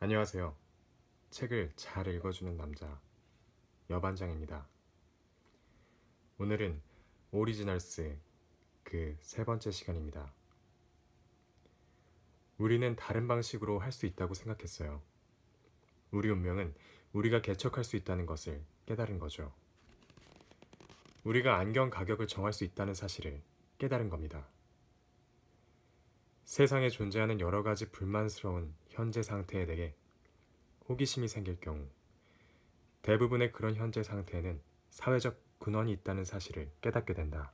안녕하세요. 책을 잘 읽어주는 남자 여반장입니다. 오늘은 오리지널스 그 세 번째 시간입니다. 우리는 다른 방식으로 할 수 있다고 생각했어요. 우리 운명은 우리가 개척할 수 있다는 것을 깨달은 거죠. 우리가 안경 가격을 정할 수 있다는 사실을 깨달은 겁니다. 세상에 존재하는 여러 가지 불만스러운 현재 상태에 대해 호기심이 생길 경우 대부분의 그런 현재 상태에는 사회적 근원이 있다는 사실을 깨닫게 된다.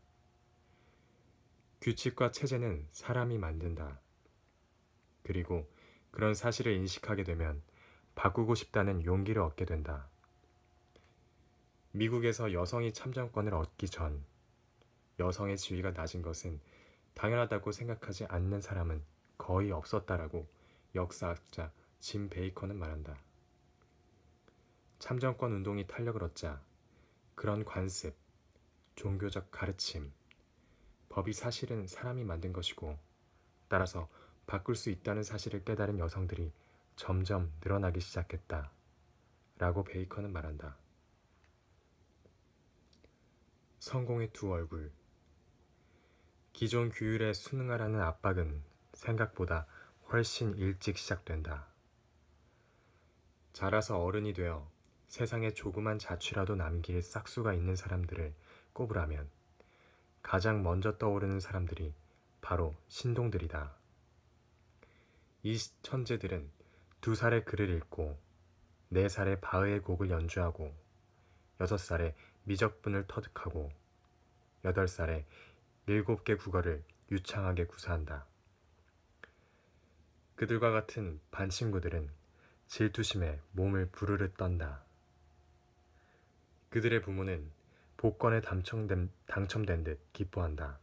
규칙과 체제는 사람이 만든다. 그리고 그런 사실을 인식하게 되면 바꾸고 싶다는 용기를 얻게 된다. 미국에서 여성이 참정권을 얻기 전 여성의 지위가 낮은 것은 당연하다고 생각하지 않는 사람은 거의 없었다라고 역사학자 짐 베이커는 말한다. 참정권 운동이 탄력을 얻자 그런 관습, 종교적 가르침, 법이 사실은 사람이 만든 것이고 따라서 바꿀 수 있다는 사실을 깨달은 여성들이 점점 늘어나기 시작했다. 라고 베이커는 말한다. 성공의 두 얼굴 기존 규율에 순응하라는 압박은 생각보다 훨씬 일찍 시작된다. 자라서 어른이 되어 세상에 조그만 자취라도 남길 싹수가 있는 사람들을 꼽으라면 가장 먼저 떠오르는 사람들이 바로 신동들이다. 이 천재들은 두 살에 글을 읽고 네 살에 바흐의 곡을 연주하고 여섯 살에 미적분을 터득하고 여덟 살에 일곱 개 국어를 유창하게 구사한다. 그들과 같은 반친구들은 질투심에 몸을 부르르 떤다. 그들의 부모는 복권에 당첨된, 당첨된 듯 기뻐한다.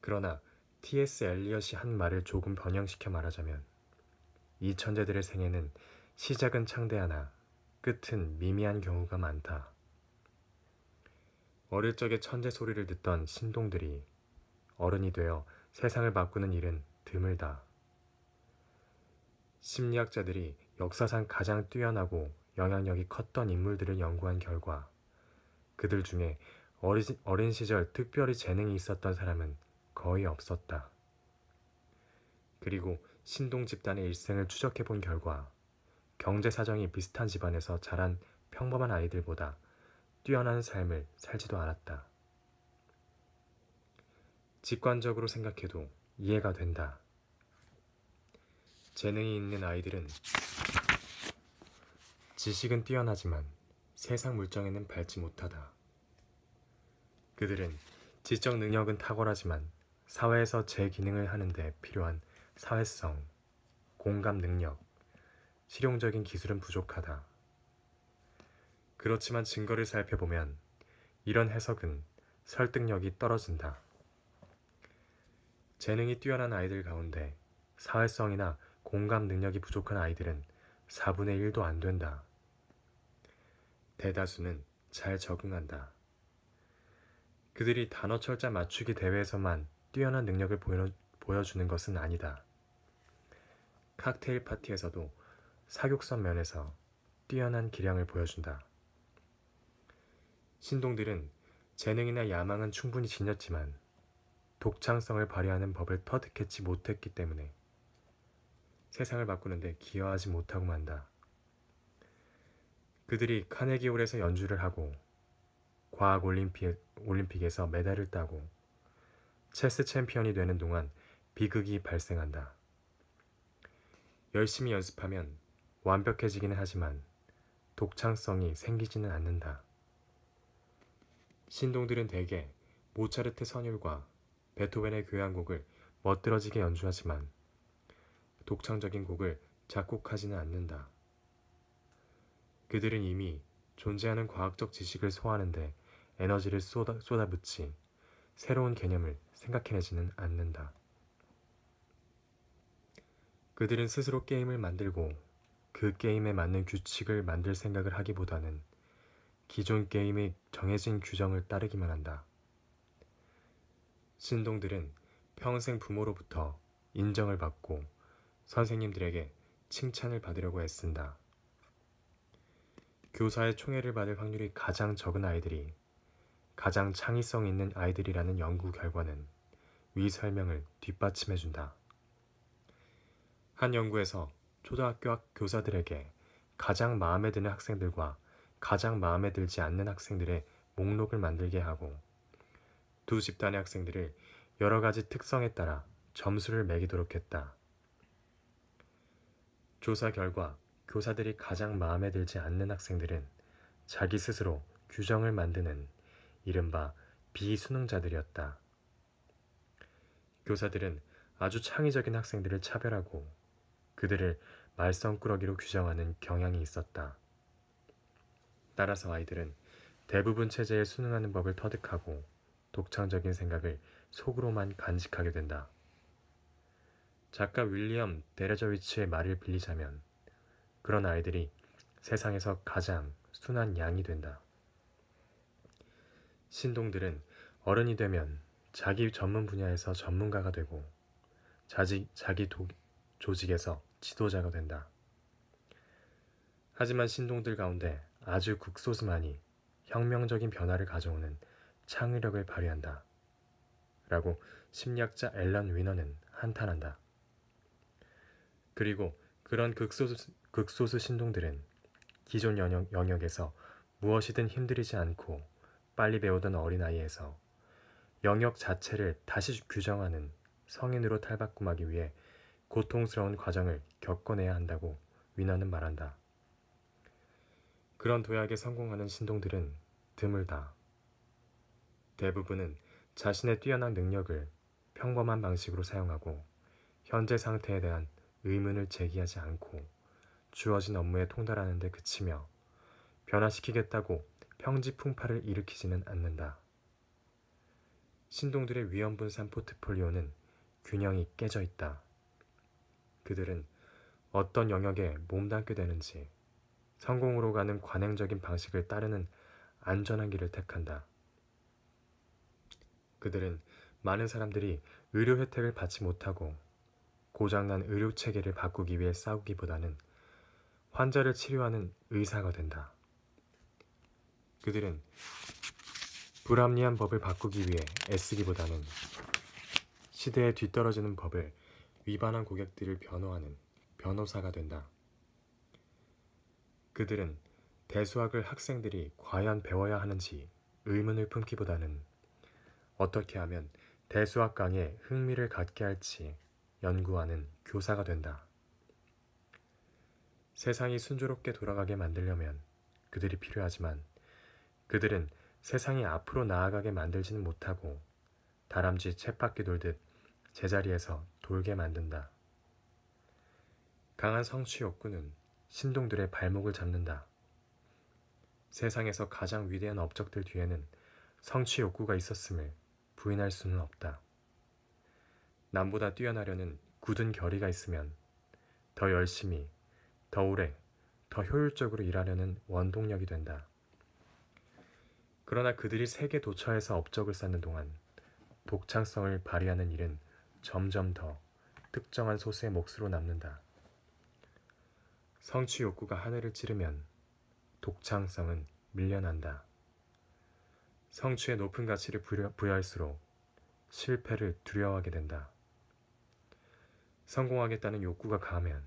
그러나 T.S. 엘리엇이 한 말을 조금 변형시켜 말하자면 이 천재들의 생애는 시작은 창대하나 끝은 미미한 경우가 많다. 어릴 적에 천재 소리를 듣던 신동들이 어른이 되어 세상을 바꾸는 일은 드물다. 심리학자들이 역사상 가장 뛰어나고 영향력이 컸던 인물들을 연구한 결과 그들 중에 어리, 어린 시절 특별히 재능이 있었던 사람은 거의 없었다. 그리고 신동 집단의 일생을 추적해 본 결과 경제 사정이 비슷한 집안에서 자란 평범한 아이들보다 뛰어난 삶을 살지도 않았다. 직관적으로 생각해도 이해가 된다. 재능이 있는 아이들은 지식은 뛰어나지만 세상 물정에는 밟지 못하다. 그들은 지적 능력은 탁월하지만 사회에서 제 기능을 하는데 필요한 사회성, 공감 능력, 실용적인 기술은 부족하다. 그렇지만 증거를 살펴보면 이런 해석은 설득력이 떨어진다. 재능이 뛰어난 아이들 가운데 사회성이나 공감 능력이 부족한 아이들은 4분의 1도 안 된다. 대다수는 잘 적응한다. 그들이 단어 철자 맞추기 대회에서만 뛰어난 능력을 보여, 주는 것은 아니다. 칵테일 파티에서도 사격선 면에서 뛰어난 기량을 보여준다. 신동들은 재능이나 야망은 충분히 지녔지만 독창성을 발휘하는 법을 터득했지 못했기 때문에 세상을 바꾸는데 기여하지 못하고 만다. 그들이 카네기홀에서 연주를 하고 과학 올림픽, 에서 메달을 따고 체스 챔피언이 되는 동안 비극이 발생한다. 열심히 연습하면 완벽해지기는 하지만 독창성이 생기지는 않는다. 신동들은 대개 모차르트 선율과 베토벤의 교향곡을 멋들어지게 연주하지만 독창적인 곡을 작곡하지는 않는다. 그들은 이미 존재하는 과학적 지식을 소화하는데 에너지를 쏟아, 쏟아붓지 새로운 개념을 생각해내지는 않는다. 그들은 스스로 게임을 만들고 그 게임에 맞는 규칙을 만들 생각을 하기보다는 기존 게임의 정해진 규정을 따르기만 한다. 신동들은 평생 부모로부터 인정을 받고 선생님들에게 칭찬을 받으려고 애쓴다. 교사의 총애를 받을 확률이 가장 적은 아이들이 가장 창의성 있는 아이들이라는 연구 결과는 위 설명을 뒷받침해준다. 한 연구에서 초등학교 교사들에게 가장 마음에 드는 학생들과 가장 마음에 들지 않는 학생들의 목록을 만들게 하고 두 집단의 학생들을 여러 가지 특성에 따라 점수를 매기도록 했다. 조사 결과 교사들이 가장 마음에 들지 않는 학생들은 자기 스스로 규정을 만드는 이른바 비수능자들이었다. 교사들은 아주 창의적인 학생들을 차별하고 그들을 말썽꾸러기로 규정하는 경향이 있었다. 따라서 아이들은 대부분 체제에 순응하는 법을 터득하고 독창적인 생각을 속으로만 간직하게 된다. 작가 윌리엄 데레저위치의 말을 빌리자면 그런 아이들이 세상에서 가장 순한 양이 된다. 신동들은 어른이 되면 자기 전문 분야에서 전문가가 되고 자지, 자기 도, 조직에서 지도자가 된다. 하지만 신동들 가운데 아주 극소수만이 혁명적인 변화를 가져오는 창의력을 발휘한다. 라고 심리학자 앨런 위너는 한탄한다. 그리고 그런 극소수, 극소수 신동들은 기존 영역, 영역에서 무엇이든 힘들이지 않고 빨리 배우던 어린아이에서 영역 자체를 다시 규정하는 성인으로 탈바꿈하기 위해 고통스러운 과정을 겪어내야 한다고 위너는 말한다. 그런 도약에 성공하는 신동들은 드물다. 대부분은 자신의 뛰어난 능력을 평범한 방식으로 사용하고 현재 상태에 대한 의문을 제기하지 않고 주어진 업무에 통달하는 데 그치며 변화시키겠다고 평지풍파를 일으키지는 않는다. 신동들의 위험분산 포트폴리오는 균형이 깨져 있다. 그들은 어떤 영역에 몸담게 되는지 성공으로 가는 관행적인 방식을 따르는 안전한 길을 택한다. 그들은 많은 사람들이 의료 혜택을 받지 못하고 고장난 의료 체계를 바꾸기 위해 싸우기보다는 환자를 치료하는 의사가 된다. 그들은 불합리한 법을 바꾸기 위해 애쓰기보다는 시대에 뒤떨어지는 법을 위반한 고객들을 변호하는 변호사가 된다. 그들은 대수학을 학생들이 과연 배워야 하는지 의문을 품기보다는 어떻게 하면 대수학 강에 흥미를 갖게 할지 연구하는 교사가 된다. 세상이 순조롭게 돌아가게 만들려면 그들이 필요하지만 그들은 세상이 앞으로 나아가게 만들지는 못하고 다람쥐 쳇바퀴 돌듯 제자리에서 돌게 만든다. 강한 성취 욕구는 신동들의 발목을 잡는다. 세상에서 가장 위대한 업적들 뒤에는 성취 욕구가 있었음을 부인할 수는 없다. 남보다 뛰어나려는 굳은 결의가 있으면 더 열심히, 더 오래, 더 효율적으로 일하려는 원동력이 된다. 그러나 그들이 세계 도처에서 업적을 쌓는 동안 독창성을 발휘하는 일은 점점 더 특정한 소수의 몫으로 남는다. 성취 욕구가 하늘을 찌르면 독창성은 밀려난다. 성취의 높은 가치를 부여할수록 실패를 두려워하게 된다. 성공하겠다는 욕구가 가하면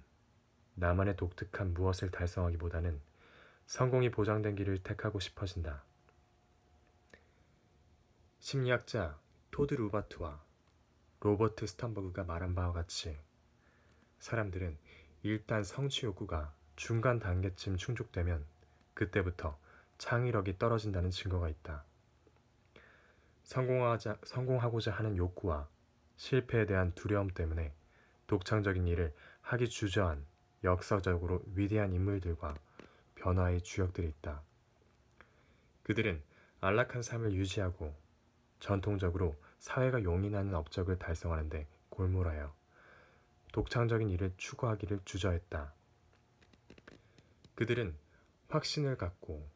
나만의 독특한 무엇을 달성하기보다는 성공이 보장된 길을 택하고 싶어진다. 심리학자 토드 루바트와 로버트 스탄버그가 말한 바와 같이 사람들은 일단 성취 욕구가 중간 단계쯤 충족되면 그때부터 창의력이 떨어진다는 증거가 있다. 성공하자, 성공하고자 하는 욕구와 실패에 대한 두려움 때문에 독창적인 일을 하기 주저한 역사적으로 위대한 인물들과 변화의 주역들이 있다. 그들은 안락한 삶을 유지하고 전통적으로 사회가 용인하는 업적을 달성하는데 골몰하여 독창적인 일을 추구하기를 주저했다. 그들은 확신을 갖고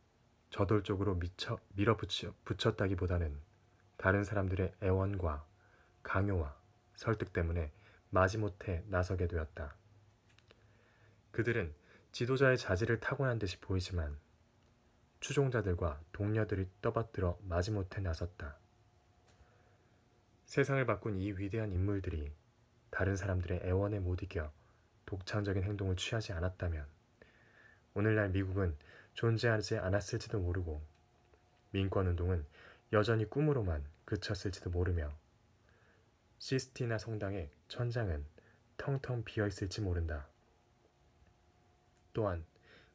저돌적으로 미쳐, 밀어붙였다기보다는 다른 사람들의 애원과 강요와 설득 때문에 마지못해 나서게 되었다. 그들은 지도자의 자질을 타고난 듯이 보이지만 추종자들과 동료들이 떠받들어 마지못해 나섰다. 세상을 바꾼 이 위대한 인물들이 다른 사람들의 애원에 못 이겨 독창적인 행동을 취하지 않았다면 오늘날 미국은 존재하지 않았을지도 모르고 민권운동은 여전히 꿈으로만 그쳤을지도 모르며 시스티나 성당의 천장은 텅텅 비어 있을지 모른다. 또한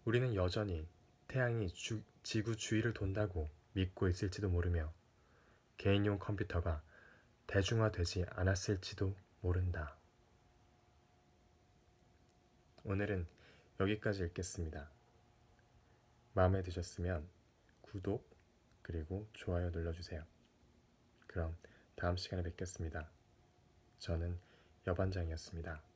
우리는 여전히 태양이 주, 지구 주위를 돈다고 믿고 있을지도 모르며 개인용 컴퓨터가 대중화되지 않았을지도 모른다. 오늘은 여기까지 읽겠습니다. 마음에 드셨으면 구독 그리고 좋아요 눌러주세요. 그럼 다음 시간에 뵙겠습니다. 저는 여반장이었습니다.